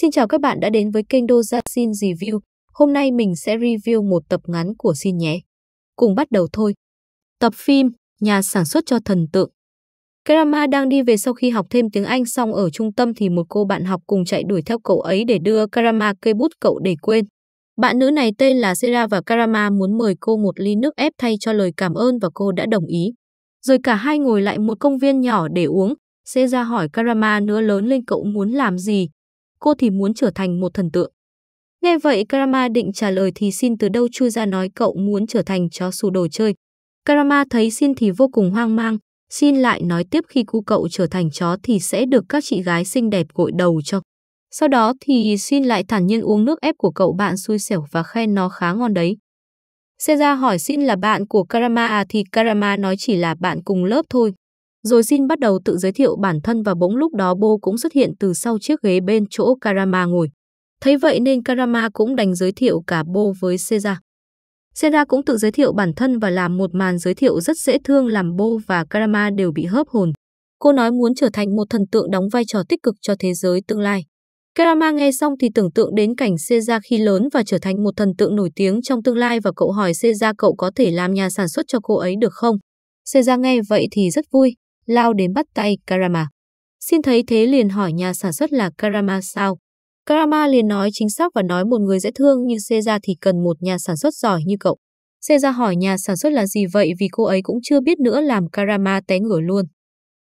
Xin chào các bạn đã đến với kênh Doja Dozin Review. Hôm nay mình sẽ review một tập ngắn của Xin nhé. Cùng bắt đầu thôi. Tập phim Nhà sản xuất cho thần tượng. Kerama đang đi về sau khi học thêm tiếng Anh xong ở trung tâm thì một cô bạn học cùng chạy đuổi theo cậu ấy để đưa Karama cây bút cậu để quên. Bạn nữ này tên là Sera và Karama muốn mời cô một ly nước ép thay cho lời cảm ơn và cô đã đồng ý. Rồi cả hai ngồi lại một công viên nhỏ để uống. Sera hỏi Karama nữa lớn lên cậu muốn làm gì, cô thì muốn trở thành một thần tượng. Nghe vậy Karama định trả lời thì Xin từ đâu chui ra nói cậu muốn trở thành chó sù đồ chơi. Karama thấy Xin thì vô cùng hoang mang, Xin lại nói tiếp khi cu cậu trở thành chó thì sẽ được các chị gái xinh đẹp gội đầu cho. Sau đó thì Xin lại thản nhiên uống nước ép của cậu bạn xui xẻo và khen nó khá ngon đấy. Seza hỏi Xin là bạn của Karama à thì Karama nói chỉ là bạn cùng lớp thôi rồi Jin bắt đầu tự giới thiệu bản thân và bỗng lúc đó Bo cũng xuất hiện từ sau chiếc ghế bên chỗ Karama ngồi. Thấy vậy nên Karama cũng đành giới thiệu cả Bo với Seiza. Seiza cũng tự giới thiệu bản thân và làm một màn giới thiệu rất dễ thương làm Bo và Karama đều bị hớp hồn. Cô nói muốn trở thành một thần tượng đóng vai trò tích cực cho thế giới tương lai. Karama nghe xong thì tưởng tượng đến cảnh Seiza khi lớn và trở thành một thần tượng nổi tiếng trong tương lai và cậu hỏi Seiza cậu có thể làm nhà sản xuất cho cô ấy được không? Seiza nghe vậy thì rất vui, lao đến bắt tay Karama. Xin thấy thế liền hỏi nhà sản xuất là Karama sao? Karama liền nói chính xác và nói một người dễ thương như Seiza thì cần một nhà sản xuất giỏi như cậu. Seiza hỏi nhà sản xuất là gì vậy vì cô ấy cũng chưa biết nữa làm Karama té ngửa luôn.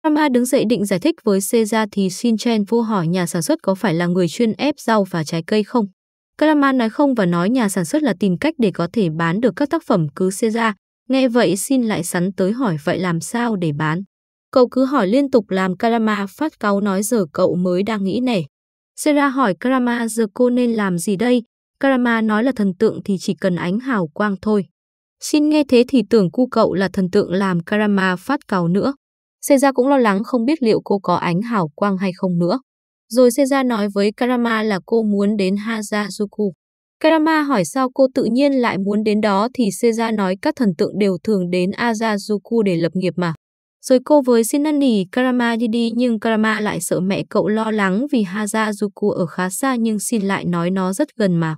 Karama đứng dậy định giải thích với Seiza thì Shinchen vô hỏi nhà sản xuất có phải là người chuyên ép rau và trái cây không? Karama nói không và nói nhà sản xuất là tìm cách để có thể bán được các tác phẩm cứ Seiza. Nghe vậy xin lại sắn tới hỏi vậy làm sao để bán? Cậu cứ hỏi liên tục làm Karama phát cáu nói giờ cậu mới đang nghĩ nè Sera hỏi Karama giờ cô nên làm gì đây? Karama nói là thần tượng thì chỉ cần ánh hào quang thôi. Xin nghe thế thì tưởng cu cậu là thần tượng làm Karama phát cáu nữa. Sera cũng lo lắng không biết liệu cô có ánh hào quang hay không nữa. Rồi Sera nói với Karama là cô muốn đến Hazazuku. Karama hỏi sao cô tự nhiên lại muốn đến đó thì Seiza nói các thần tượng đều thường đến Azazuku để lập nghiệp mà. Rồi cô với xin năn nỉ Karama đi đi nhưng Karama lại sợ mẹ cậu lo lắng vì Hazazuku ở khá xa nhưng xin lại nói nó rất gần mà.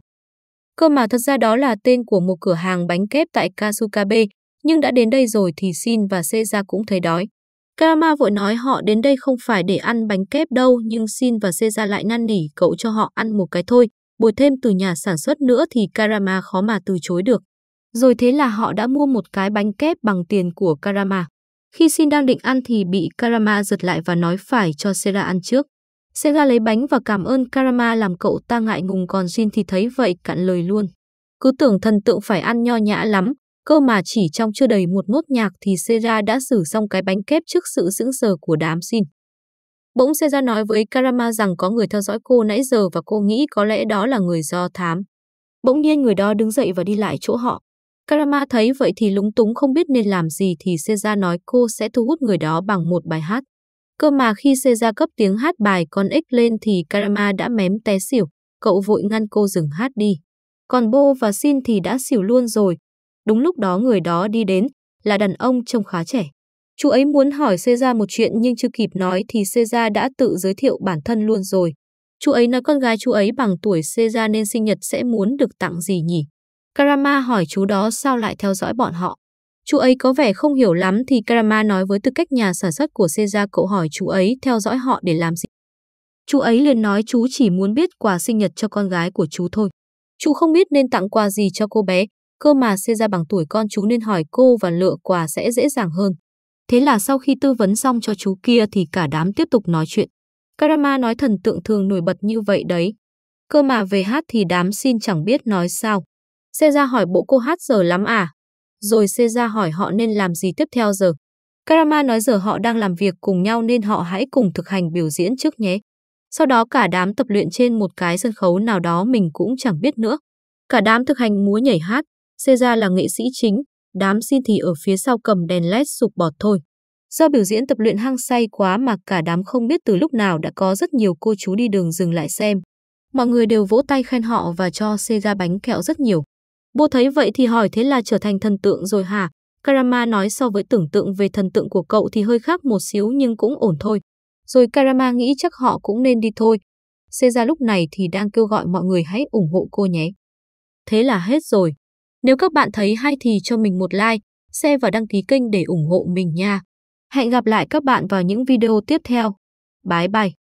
Cơ mà thật ra đó là tên của một cửa hàng bánh kép tại Kasukabe, nhưng đã đến đây rồi thì Shin và Seiza cũng thấy đói. Karama vội nói họ đến đây không phải để ăn bánh kép đâu nhưng Shin và Seiza lại năn nỉ cậu cho họ ăn một cái thôi, bồi thêm từ nhà sản xuất nữa thì Karama khó mà từ chối được. Rồi thế là họ đã mua một cái bánh kép bằng tiền của Karama. Khi Sin đang định ăn thì bị Karama giật lại và nói phải cho Sera ăn trước. Sera lấy bánh và cảm ơn Karama làm cậu ta ngại ngùng còn Sin thì thấy vậy cạn lời luôn. Cứ tưởng thần tượng phải ăn nho nhã lắm, cơ mà chỉ trong chưa đầy một nốt nhạc thì Sera đã xử xong cái bánh kép trước sự sững sờ của đám Sin. Bỗng Sera nói với Karama rằng có người theo dõi cô nãy giờ và cô nghĩ có lẽ đó là người do thám. Bỗng nhiên người đó đứng dậy và đi lại chỗ họ. Karama thấy vậy thì lúng túng không biết nên làm gì thì Seja nói cô sẽ thu hút người đó bằng một bài hát. Cơ mà khi Seja cấp tiếng hát bài con ếch lên thì Karama đã mém té xỉu, cậu vội ngăn cô dừng hát đi. Còn Bo và Sin thì đã xỉu luôn rồi. Đúng lúc đó người đó đi đến, là đàn ông trông khá trẻ. Chú ấy muốn hỏi Seja một chuyện nhưng chưa kịp nói thì Seja đã tự giới thiệu bản thân luôn rồi. Chú ấy nói con gái chú ấy bằng tuổi Seja nên sinh nhật sẽ muốn được tặng gì nhỉ? Karama hỏi chú đó sao lại theo dõi bọn họ. Chú ấy có vẻ không hiểu lắm thì Karama nói với tư cách nhà sản xuất của Seja cậu hỏi chú ấy theo dõi họ để làm gì. Chú ấy liền nói chú chỉ muốn biết quà sinh nhật cho con gái của chú thôi. Chú không biết nên tặng quà gì cho cô bé, cơ mà Seja bằng tuổi con chú nên hỏi cô và lựa quà sẽ dễ dàng hơn. Thế là sau khi tư vấn xong cho chú kia thì cả đám tiếp tục nói chuyện. Karama nói thần tượng thường nổi bật như vậy đấy. Cơ mà về hát thì đám xin chẳng biết nói sao. Xê ra hỏi bộ cô hát giờ lắm à? Rồi Xê ra hỏi họ nên làm gì tiếp theo giờ? Karama nói giờ họ đang làm việc cùng nhau nên họ hãy cùng thực hành biểu diễn trước nhé. Sau đó cả đám tập luyện trên một cái sân khấu nào đó mình cũng chẳng biết nữa. Cả đám thực hành múa nhảy hát, Xê ra là nghệ sĩ chính, đám xin thì ở phía sau cầm đèn led sụp bọt thôi. Do biểu diễn tập luyện hăng say quá mà cả đám không biết từ lúc nào đã có rất nhiều cô chú đi đường dừng lại xem. Mọi người đều vỗ tay khen họ và cho Sega bánh kẹo rất nhiều. Vua thấy vậy thì hỏi thế là trở thành thần tượng rồi hả? Karama nói so với tưởng tượng về thần tượng của cậu thì hơi khác một xíu nhưng cũng ổn thôi. Rồi Karama nghĩ chắc họ cũng nên đi thôi. Seiza lúc này thì đang kêu gọi mọi người hãy ủng hộ cô nhé. Thế là hết rồi. Nếu các bạn thấy hay thì cho mình một like, share và đăng ký kênh để ủng hộ mình nha. Hẹn gặp lại các bạn vào những video tiếp theo. Bye bye!